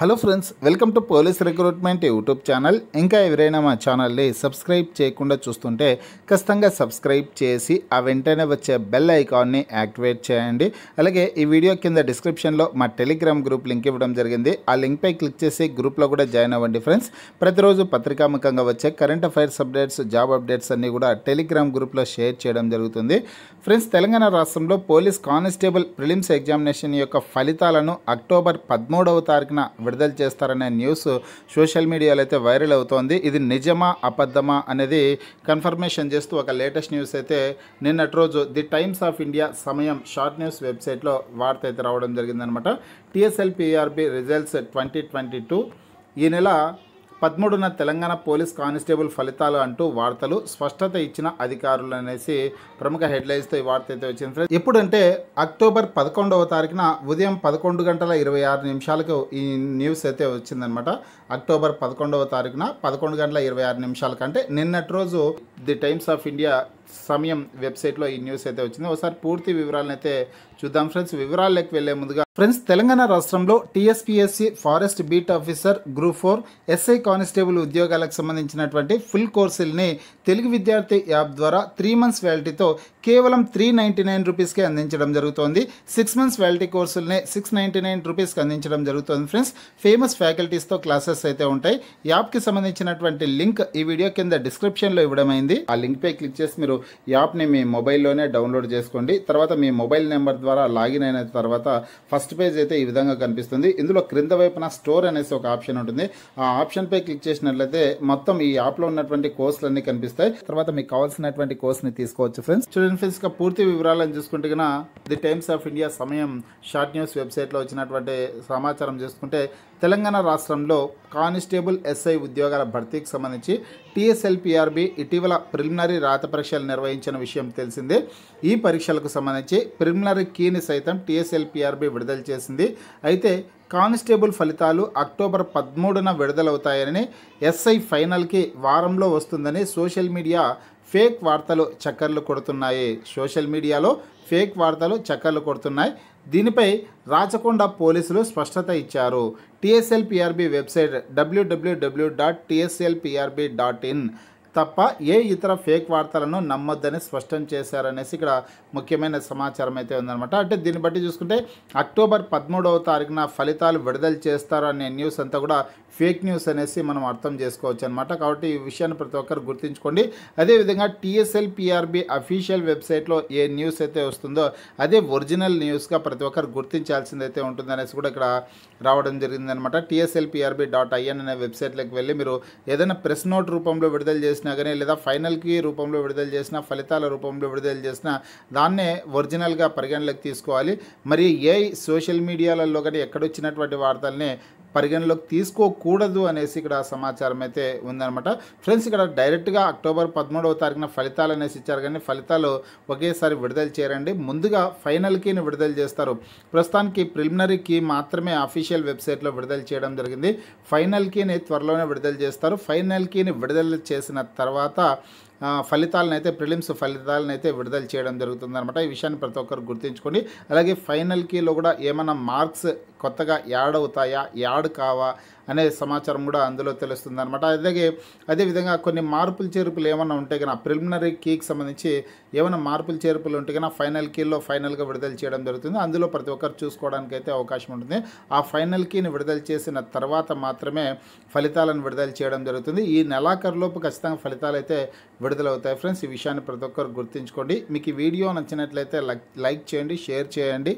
hello friends welcome to police recruitment YouTube channel ఇంకా ఎవరైనా మా ఛానల్ని సబ్స్క్రైబ్ చేయకుండా చూస్తుంటే ఖచ్చితంగా సబ్స్క్రైబ్ చేసి ఆ వెంటనే వచ్చే బెల్ ఐకాన్ని యాక్టివేట్ చేయండి అలాగే ఈ వీడియో కింద డిస్క్రిప్షన్లో మా టెలిగ్రామ్ గ్రూప్ లింక్ ఇవ్వడం జరిగింది ఆ లింక్పై క్లిక్ చేసి గ్రూప్లో కూడా జాయిన్ అవ్వండి ఫ్రెండ్స్ ప్రతిరోజు పత్రికాముఖంగా వచ్చే current affairs updates job updates అన్నీ కూడా టెలిగ్రామ్ గ్రూప్లో షేర్ చేయడం జరుగుతుంది ఫ్రెండ్స్ తెలంగాణ రాష్ట్రంలో పోలీస్ కానిస్టేబుల్ ప్రిలిమ్స్ ఎగ్జామినేషన్ యొక్క ఫలితాలను అక్టోబర్ పదమూడవ తారీఖున విడుదల చేస్తారనే న్యూస్ సోషల్ మీడియాలో అయితే వైరల్ అవుతోంది ఇది నిజమా అబద్ధమా అనేది కన్ఫర్మేషన్ చేస్తూ ఒక లేటెస్ట్ న్యూస్ అయితే నిన్నటి రోజు the Times of India Samayam short news వెబ్సైట్లో వార్త అయితే రావడం జరిగిందనమాట TSLPRB results twenty twenty two ఈ నెల పదమూడున తెలంగాణ పోలీస్ కానిస్టేబుల్ ఫలితాలు అంటూ వార్తలు స్పష్టత ఇచ్చిన అధికారులు అనేసి ప్రముఖ హెడ్లైన్స్తో ఈ వార్త అయితే వచ్చింది ఫ్రెండ్స్ ఎప్పుడంటే అక్టోబర్ పదకొండవ తారీఖున ఉదయం పదకొండు గంటల ఇరవై ఆరు నిమిషాలకు ఈ న్యూస్ అయితే వచ్చిందనమాట అక్టోబర్ పదకొండవ తారీఖున పదకొండు గంటల ఇరవై ఆరు నిమిషాలకంటే నిన్నటి రోజు ది టైమ్స్ ఆఫ్ ఇండియా సమయం వెబ్సైట్లో ఈ న్యూస్ అయితే వచ్చింది ఒకసారి పూర్తి వివరాలను అయితే చూద్దాం ఫ్రెండ్స్ వివరాల్లోకి వెళ్లే ముందుగా ఫ్రెండ్స్ తెలంగాణ రాష్ట్రంలో TSPSC forest beat officer group four SI constable ఉద్యోగాలకు సంబంధించినటువంటి ఫుల్ కోర్సుల్ని తెలుగు విద్యార్థి యాప్ ద్వారా త్రీ మంత్స్ వ్యాలిటీతో కేవలం త్రీ నైంటీ నైన్ రూపీస్కి అందించడం జరుగుతోంది సిక్స్ మంత్స్ వ్యాలిటీ కోర్సుల్ని సిక్స్ నైంటీ నైన్ రూపీస్కి అందించడం జరుగుతుంది ఫ్రెండ్స్ ఫేమస్ ఫ్యాకల్టీస్తో క్లాసెస్ అయితే ఉంటాయి యాప్కి సంబంధించినటువంటి లింక్ ఈ వీడియో కింద డిస్క్రిప్షన్లో ఇవ్వడమైంది ఆ లింక్పై క్లిక్ చేసి మీరు యాప్ని మీ మొబైల్లోనే డౌన్లోడ్ చేసుకోండి తర్వాత మీ మొబైల్ నెంబర్ ద్వారా లాగిన్ అయిన తర్వాత ఫస్ట్ పేజ్ అయితే ఈ విధంగా కనిపిస్తుంది ఇందులో క్రింద వైపున స్టోర్ అనేసి ఒక ఆప్షన్ ఉంటుంది ఆ ఆప్షన్పై క్లిక్ చేసినట్లయితే మొత్తం ఈ యాప్లో ఉన్నటువంటి కోర్సులు అన్ని కనిపిస్తాయి తర్వాత మీకు కావాల్సినటువంటి కోర్స్ని తీసుకోవచ్చు ఫ్రెండ్స్ చూడండి ఫ్రెండ్స్ పూర్తి వివరాలను చూసుకుంటే the Times of India Samayam short news వెబ్సైట్లో వచ్చినటువంటి సమాచారం చూసుకుంటే తెలంగాణ రాష్ట్రంలో కానిస్టేబుల్ ఎస్ఐ ఉద్యోగాల భర్తీకి సంబంధించి టీఎస్ఎల్పిఆర్బి ఇటీవల ప్రిలిమినరీ రాత పరీక్షలు పరీక్షలు నిర్వహించిన విషయం తెలిసిందే ఈ పరీక్షలకు సంబంధించి ప్రిలిమినరీ కీని సైతం టీఎస్ఎల్పిఆర్బి విడుదల చేసింది అయితే కానిస్టేబుల్ ఫలితాలు అక్టోబర్ పదమూడున విడుదలవుతాయని ఎస్ఐ ఫైనల్కి వారంలో వస్తుందని సోషల్ మీడియా ఫేక్ వార్తలు చక్కర్లు కొడుతున్నాయి సోషల్ మీడియాలో ఫేక్ వార్తలు చక్కర్లు కొడుతున్నాయి దీనిపై రాచకొండ పోలీసులు స్పష్టత ఇచ్చారు టీఎస్ఎల్పిఆర్బి వెబ్సైట్ డబ్ల్యూడబ్ల్యూడబ్ల్యూ డాట్ టీఎస్ఎల్పిఆర్బి డాట్ ఇన్ తప్ప ఏ ఇతర ఫేక్ వార్తలను నమ్మొద్దని స్పష్టం చేశారనేసి ఇక్కడ ముఖ్యమైన సమాచారం అయితే ఉందన్నమాట అంటే దీన్ని బట్టి చూసుకుంటే అక్టోబర్ పదమూడవ తారీఖున ఫలితాలు విడుదల చేస్తారు అనే న్యూస్ అంతా కూడా ఫేక్ న్యూస్ అనేసి మనం అర్థం చేసుకోవచ్చు అనమాట కాబట్టి ఈ విషయాన్ని ప్రతి ఒక్కరు గుర్తుంచుకోండి అదేవిధంగా టీఎస్ఎల్ పిఆర్బి అఫీషియల్ వెబ్సైట్లో ఏ న్యూస్ అయితే వస్తుందో అదే ఒరిజినల్ న్యూస్గా ప్రతి ఒక్కరు గుర్తించాల్సిందైతే ఉంటుందనేసి కూడా ఇక్కడ రావడం జరిగిందనమాట టీఎస్ఎల్ పిఆర్బి డాట్ ఐఎన్ అనే వెబ్సైట్లోకి వెళ్ళి మీరు ఏదైనా ప్రెస్ నోట్ రూపంలో విడుదల చేసిన చేసినా కానీ లేదా ఫైనల్కి రూపంలో విడుదల చేసినా ఫలితాల రూపంలో విడుదల చేసినా దాన్నే ఒరిజినల్గా పరిగణలోకి తీసుకోవాలి మరి ఏ సోషల్ మీడియాలలో కానీ ఎక్కడొచ్చినటువంటి వార్తల్ని పరిగణలోకి తీసుకోకూడదు అనేసి ఇక్కడ సమాచారం అయితే ఉందన్నమాట ఫ్రెండ్స్ ఇక్కడ డైరెక్ట్గా అక్టోబర్ పదమూడవ తారీఖున ఫలితాలు అనేసి ఇచ్చారు కానీ ఫలితాలు ఒకేసారి విడుదల చేయరండి ముందుగా ఫైనల్ కీని విడుదల చేస్తారు ప్రస్తుతానికి ప్రిలిమినరీ కీ మాత్రమే అఫీషియల్ వెబ్సైట్లో విడుదల చేయడం జరిగింది ఫైనల్ కీని త్వరలోనే విడుదల చేస్తారు ఫైనల్ కీని విడుదల చేసిన తర్వాత ఫలితాలనైతే ప్రిలిమ్స్ ఫలితాలనైతే విడుదల చేయడం జరుగుతుందనమాట ఈ విషయాన్ని ప్రతి ఒక్కరు గుర్తుంచుకోండి అలాగే ఫైనల్ కీలో కూడా ఏమైనా మార్క్స్ కొత్తగా యాడ్ అవుతాయా యాడ్ కావా అనే సమాచారం కూడా అందులో తెలుస్తుంది అనమాట అలాగే అదేవిధంగా కొన్ని మార్పులు చేర్పులు ఏమైనా ఉంటే కానీ ప్రిలిమినరీ కీకి సంబంధించి ఏమైనా మార్పులు చేర్పులు ఉంటే కానీ ఫైనల్ కీలో ఫైనల్గా విడుదల చేయడం జరుగుతుంది అందులో ప్రతి ఒక్కరు చూసుకోవడానికి అయితే అవకాశం ఉంటుంది ఆ ఫైనల్ కీని విడుదల చేసిన తర్వాత మాత్రమే ఫలితాలను విడుదల చేయడం జరుగుతుంది ఈ నెలాఖరులోపు ఖచ్చితంగా ఫలితాలు అయితే విడుదలవుతాయి ఫ్రెండ్స్ ఈ విషయాన్ని ప్రతి ఒక్కరు గుర్తుంచుకోండి మీకు ఈ వీడియో నచ్చినట్లయితే లైక్ చేయండి షేర్ చేయండి